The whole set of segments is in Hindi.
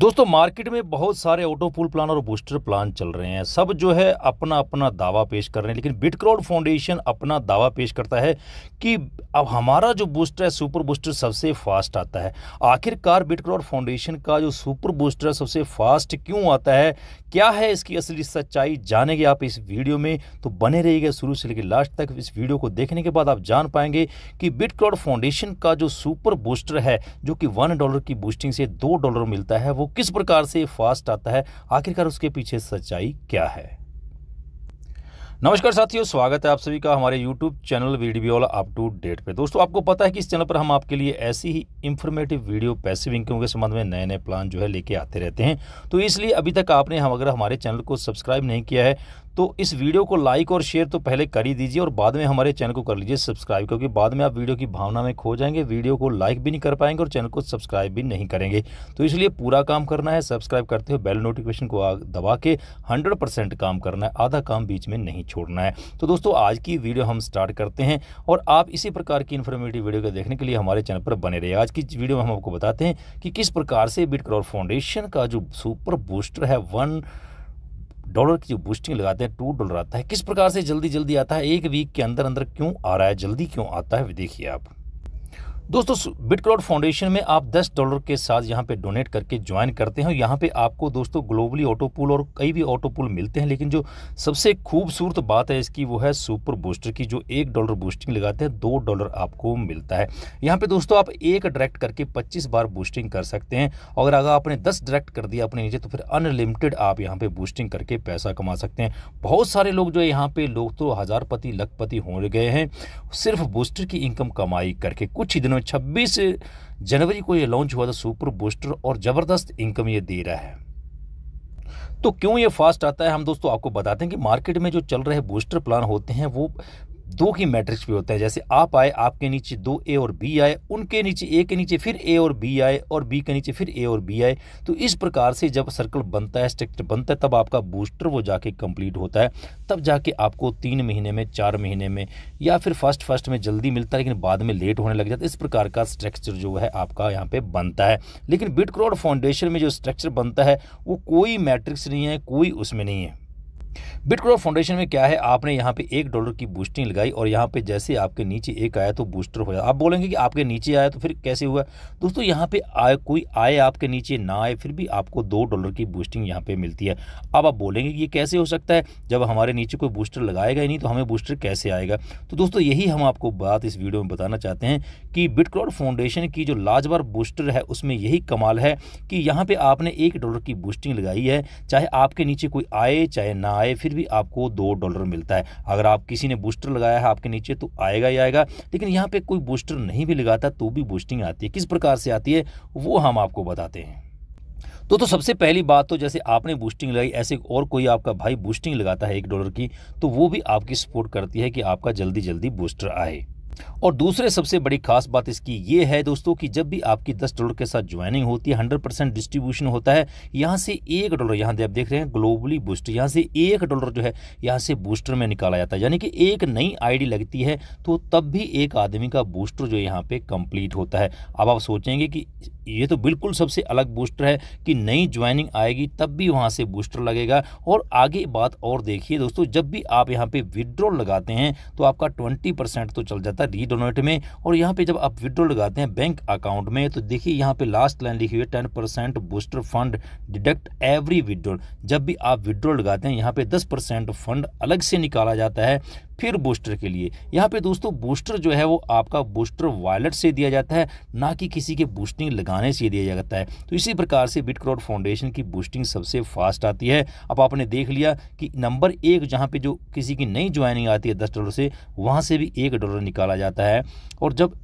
दोस्तों मार्केट में बहुत सारे ऑटो पुल प्लान और बूस्टर प्लान चल रहे हैं सब जो है अपना अपना दावा पेश कर रहे हैं लेकिन बिटक्रॉड फाउंडेशन अपना दावा पेश करता है कि अब हमारा जो बूस्टर है सुपर बूस्टर सबसे फास्ट आता है आखिरकार बिटक्रॉड फाउंडेशन का जो सुपर बूस्टर है सबसे फास्ट क्यों आता है क्या है इसकी असली सच्चाई जानेंगे आप इस वीडियो में तो बने रहिएगा शुरू से लेकर लास्ट तक इस वीडियो को देखने के बाद आप जान पाएंगे कि बिटक्रॉड फाउंडेशन का जो सुपर बूस्टर है जो कि वन डॉलर की बूस्टिंग से दो डॉलर मिलता है वो किस प्रकार से फास्ट आता है आखिरकार उसके पीछे सच्चाई क्या है नमस्कार साथियों स्वागत है आप सभी का हमारे यूट्यूब चैनल वीडियो वाला अप टू डेट पे दोस्तों आपको पता है कि इस चैनल पर हम आपके लिए ऐसी ही इन्फॉर्मेटिव वीडियो पैसिव इनकम के संबंध में नए नए प्लान जो है लेके आते रहते हैं तो इसलिए अभी तक आपने हम अगर हमारे चैनल को सब्सक्राइब नहीं किया है तो इस वीडियो को लाइक और शेयर तो पहले कर ही दीजिए और बाद में हमारे चैनल को कर लीजिए सब्सक्राइब क्योंकि बाद में आप वीडियो की भावना में खो जाएंगे वीडियो को लाइक भी नहीं कर पाएंगे और चैनल को सब्सक्राइब भी नहीं करेंगे तो इसलिए पूरा काम करना है सब्सक्राइब करते हुए बेल नोटिफिकेशन को दबा के हंड्रेड काम करना है आधा काम बीच में नहीं छोड़ना है तो दोस्तों आज की वीडियो हम स्टार्ट करते हैं और आप इसी प्रकार की इन्फॉर्मेटिव वीडियो को देखने के लिए हमारे चैनल पर बने रहे आज की वीडियो में हम आपको बताते हैं कि किस प्रकार से बिट करोर फाउंडेशन का जो सुपर बूस्टर है वन डॉलर की जो बूस्टिंग लगाते हैं टू डॉलर आता है किस प्रकार से जल्दी जल्दी आता है एक वीक के अंदर अंदर क्यों आ रहा है जल्दी क्यों आता है देखिए आप दोस्तों क्लाउड फाउंडेशन में आप 10 डॉलर के साथ यहाँ पे डोनेट करके ज्वाइन करते हैं यहाँ पे आपको दोस्तों ग्लोबली ऑटो पुल और कई भी ऑटो पुल मिलते हैं लेकिन जो सबसे खूबसूरत बात है इसकी वो है सुपर बूस्टर की जो एक डॉलर बूस्टिंग लगाते हैं दो डॉलर आपको मिलता है यहाँ पे दोस्तों आप एक डायरेक्ट करके पच्चीस बार बूस्टिंग कर सकते हैं और अगर आपने दस डायरेक्ट कर दिया अपने नीचे तो फिर अनलिमिटेड आप यहाँ पे बूस्टिंग करके पैसा कमा सकते हैं बहुत सारे लोग जो है यहाँ पे लोग तो हज़ारपति लखपति हो गए हैं सिर्फ बूस्टर की इनकम कमाई करके कुछ ही दिनों में 26 जनवरी को ये लॉन्च हुआ था सुपर बूस्टर और ज़बरदस्त इनकम ये दे रहा है तो क्यों ये फास्ट आता है हम दोस्तों आपको बताते हैं कि मार्केट में जो चल रहे बूस्टर प्लान होते हैं वो दो की मैट्रिक्स भी होता है जैसे आप आए आपके नीचे दो ए और बी आए उनके नीचे ए के नीचे फिर ए और बी आए और बी के नीचे फिर ए और बी आए तो इस प्रकार से जब सर्कल बनता है स्ट्रक्चर बनता है तब आपका बूस्टर वो जाके कंप्लीट होता है तब जाके आपको तीन महीने में चार महीने में या फिर फर्स्ट फर्स्ट में जल्दी मिलता है लेकिन बाद में लेट होने लग जाता है इस प्रकार का स्ट्रक्चर जो है आपका यहाँ पर बनता है लेकिन बिटक्रोड फाउंडेशन में जो स्ट्रक्चर बनता है वो कोई मैट्रिक्स नहीं है कोई उसमें नहीं है बिटक्रॉप फाउंडेशन में क्या है आपने यहाँ पे एक डॉलर की बूस्टिंग लगाई और यहाँ पे जैसे आपके नीचे एक आया तो बूस्टर हो जाए आप बोलेंगे कि आपके नीचे आया तो फिर कैसे हुआ दोस्तों यहाँ पे आए कोई आए आपके नीचे ना आए फिर भी आपको दो डॉलर की बूस्टिंग यहाँ पे मिलती है अब आप बोलेंगे कि ये कैसे हो सकता है जब हमारे नीचे कोई बूस्टर लगाएगा ही नहीं तो हमें बूस्टर कैसे आएगा तो दोस्तों यही हम आपको बात इस वीडियो में बताना चाहते हैं कि बिटक्रॉड फाउंडेशन की जो लाजवार बूस्टर है उसमें यही कमाल है कि यहाँ पर आपने एक डॉलर की बूस्टिंग लगाई है चाहे आपके नीचे कोई आए चाहे ना आए फिर भी आपको दो डॉलर मिलता है अगर आप किसी ने बूस्टर लगाया है आपके नीचे तो आएगा ही आएगा लेकिन यहाँ पे कोई बूस्टर नहीं भी लगाता तो भी बूस्टिंग आती है किस प्रकार से आती है वो हम आपको बताते हैं तो तो सबसे पहली बात तो जैसे आपने बूस्टिंग लगाई ऐसे और कोई आपका भाई बूस्टिंग लगाता है एक डॉलर की तो वो भी आपकी सपोर्ट करती है कि आपका जल्दी जल्दी बूस्टर आए और दूसरे सबसे बड़ी खास बात इसकी ये है दोस्तों कि जब भी आपकी 10 डॉलर के साथ ज्वाइनिंग होती है 100 परसेंट डिस्ट्रीब्यूशन होता है यहाँ से एक डॉलर यहाँ आप देख रहे हैं ग्लोबली बूस्ट यहाँ से एक डॉलर जो है यहाँ से बूस्टर में निकाला जाता है यानी कि एक नई आईडी लगती है तो तब भी एक आदमी का बूस्टर जो यहाँ पे कंप्लीट होता है अब आप सोचेंगे कि ये तो बिल्कुल सबसे अलग बूस्टर है कि नई ज्वाइनिंग आएगी तब भी वहाँ से बूस्टर लगेगा और आगे बात और देखिए दोस्तों जब भी आप यहाँ पे विड्रॉल लगाते हैं तो आपका ट्वेंटी परसेंट तो चल जाता है रीडोनेट में और यहाँ पे जब आप विड्रॉल लगाते हैं बैंक अकाउंट में तो देखिए यहाँ पे लास्ट लाइन लिखी हुई है ten percent booster fund deduct every withdrawal जब भी आप विड्रॉल लगाते हैं यहाँ पर दस परसेंट फंड अलग से निकाला जाता है फिर बूस्टर के लिए यहाँ पे दोस्तों बूस्टर जो है वो आपका बूस्टर वॉलेट से दिया जाता है ना कि किसी के बूस्टिंग लगाने से दिया जाता है तो इसी प्रकार से बिटक्रॉड फाउंडेशन की बूस्टिंग सबसे फास्ट आती है अब आपने देख लिया कि नंबर एक जहाँ पे जो किसी की नई ज्वाइनिंग आती है दस डॉलर से वहाँ से भी एक डॉलर निकाला जाता है और जब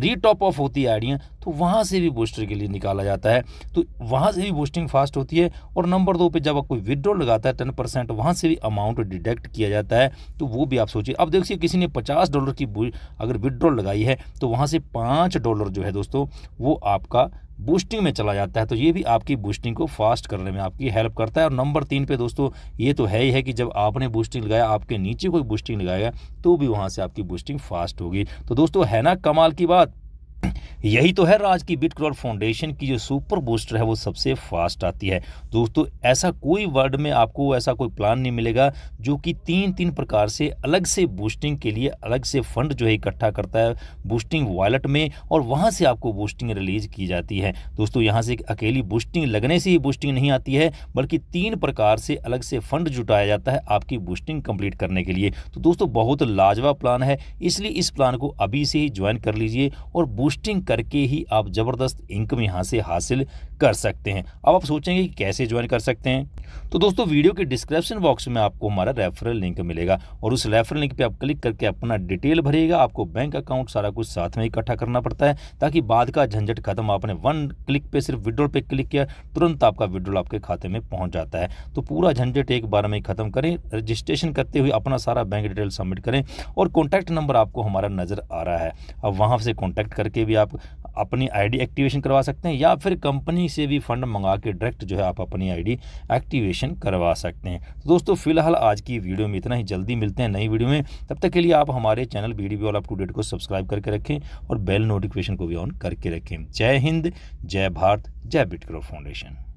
रीटॉप ऑफ होती है आइडियाँ तो वहाँ से भी बूस्टर के लिए निकाला जाता है तो वहाँ से भी बूस्टिंग फास्ट होती है और नंबर दो पे जब आप कोई विड्रॉल लगाता है टेन परसेंट वहाँ से भी अमाउंट डिडक्ट किया जाता है तो वो भी आप सोचिए अब देखिए किसी ने पचास डॉलर की अगर विड्रॉल लगाई है तो वहाँ से पाँच डॉलर जो है दोस्तों वो आपका बूस्टिंग में चला जाता है तो ये भी आपकी बूस्टिंग को फास्ट करने में आपकी हेल्प करता है और नंबर तीन पे दोस्तों ये तो है ही है कि जब आपने बूस्टिंग लगाया आपके नीचे कोई बूस्टिंग लगाएगा तो भी वहाँ से आपकी बूस्टिंग फास्ट होगी तो दोस्तों है ना कमाल की बात यही तो है राज की क्रॉल फाउंडेशन की जो सुपर बूस्टर है वो सबसे फास्ट आती है दोस्तों ऐसा कोई वर्ड में आपको ऐसा कोई प्लान नहीं मिलेगा जो कि तीन तीन प्रकार से अलग से बूस्टिंग के लिए अलग से फंड जो है इकट्ठा करता है बूस्टिंग वॉलेट में और वहां से आपको बूस्टिंग रिलीज की जाती है दोस्तों यहाँ से अकेली बूस्टिंग लगने से ही बूस्टिंग नहीं आती है बल्कि तीन प्रकार से अलग से फंड जुटाया जाता है आपकी बूस्टिंग कंप्लीट करने के लिए तो दोस्तों बहुत लाजवाब प्लान है इसलिए इस प्लान को अभी से ही ज्वाइन कर लीजिए और बूस्ट बूस्टिंग करके ही आप ज़बरदस्त इनकम यहाँ से हासिल कर सकते हैं अब आप सोचेंगे कि कैसे ज्वाइन कर सकते हैं तो दोस्तों वीडियो के डिस्क्रिप्शन बॉक्स में आपको हमारा रेफरल लिंक मिलेगा और उस रेफरल लिंक पे आप क्लिक करके अपना डिटेल भरिएगा आपको बैंक अकाउंट सारा कुछ साथ में इकट्ठा करना पड़ता है ताकि बाद का झंझट खत्म आपने वन क्लिक पे सिर्फ विड्रॉल पे क्लिक किया तुरंत आपका विड्रॉल आपके खाते में पहुंच जाता है तो पूरा झंझट एक बार में खत्म करें रजिस्ट्रेशन करते हुए अपना सारा बैंक डिटेल सबमिट करें और कॉन्टैक्ट नंबर आपको हमारा नज़र आ रहा है अब वहाँ से कॉन्टैक्ट करके भी आप अपनी आई एक्टिवेशन करवा सकते हैं या फिर कंपनी से भी फंड मंगा के डायरेक्ट जो है आप अपनी आईडी एक्टिवेशन करवा सकते हैं तो दोस्तों फिलहाल आज की वीडियो में इतना ही जल्दी मिलते हैं नई वीडियो में तब तक के लिए आप हमारे channel B D all up to date को सब्सक्राइब करके रखें और बेल नोटिफिकेशन को भी ऑन करके रखें जय हिंद जय भारत जय बिटक्रो फाउंडेशन